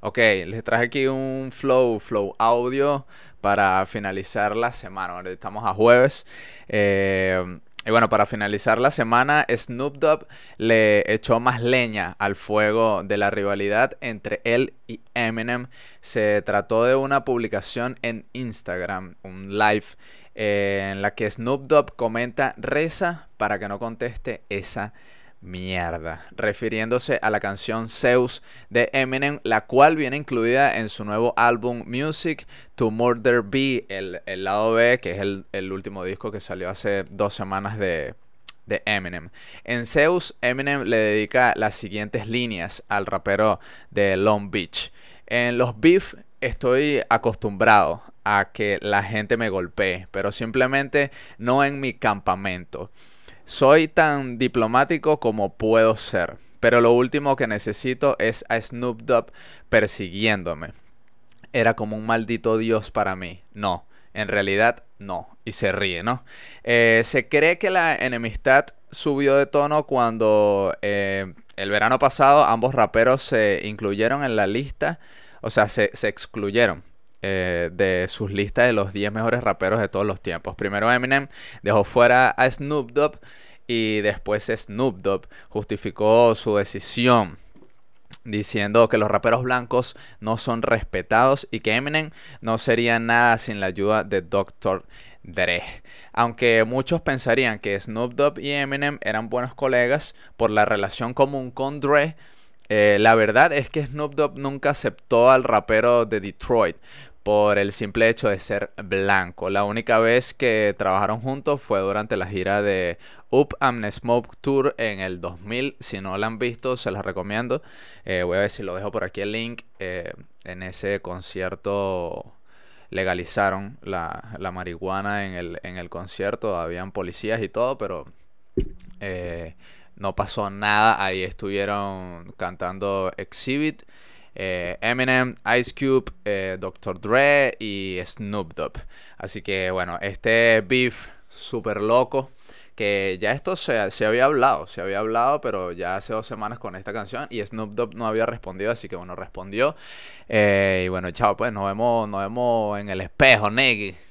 Ok, les traje aquí un flow, flow audio para finalizar la semana. estamos a jueves. Eh, y bueno, para finalizar la semana, Snoop Dogg le echó más leña al fuego de la rivalidad entre él y Eminem. Se trató de una publicación en Instagram, un live, eh, en la que Snoop Dogg comenta, reza para que no conteste esa Mierda, refiriéndose a la canción Zeus de Eminem, la cual viene incluida en su nuevo álbum Music to Murder Be el, lado B, que es el, último disco que salió hace dos semanas de, de Eminem. En Zeus, Eminem le dedica las siguientes líneas al rapero de Long Beach. En los beef estoy acostumbrado a que la gente me golpee, pero simplemente no en mi campamento. Soy tan diplomático como puedo ser, pero lo último que necesito es a Snoop Dogg persiguiéndome. Era como un maldito dios para mí. No, en realidad no. Y se ríe, ¿no? Eh, se cree que la enemistad subió de tono cuando eh, el verano pasado ambos raperos se incluyeron en la lista, o sea, se, excluyeron eh, de sus listas de los 10 mejores raperos de todos los tiempos. Primero Eminem dejó fuera a Snoop Dogg y después Snoop Dogg justificó su decisión diciendo que los raperos blancos no son respetados y que Eminem no sería nada sin la ayuda de Dr. Dre. Aunque muchos pensarían que Snoop Dogg y Eminem eran buenos colegas por la relación común con Dre, eh, la verdad es que Snoop Dogg nunca aceptó al rapero de Detroit por el simple hecho de ser blanco. La única vez que trabajaron juntos fue durante la gira de Up and Smoke Tour en el 2000. Si no la han visto, se las recomiendo. Eh, voy a ver si lo dejo por aquí el link. Eh, en ese concierto legalizaron la, marihuana en el, concierto. Habían policías y todo, pero... Eh, no pasó nada, ahí estuvieron cantando Exhibit eh, Eminem, Ice Cube, eh, Dr. Dre y Snoop Dogg. Así que bueno, este beef súper loco que ya esto se, había hablado, se había hablado, pero ya hace dos semanas con esta canción y Snoop Dogg no había respondido, así que bueno, respondió. Eh, y bueno, chao, pues nos vemos, nos vemos en el espejo, negi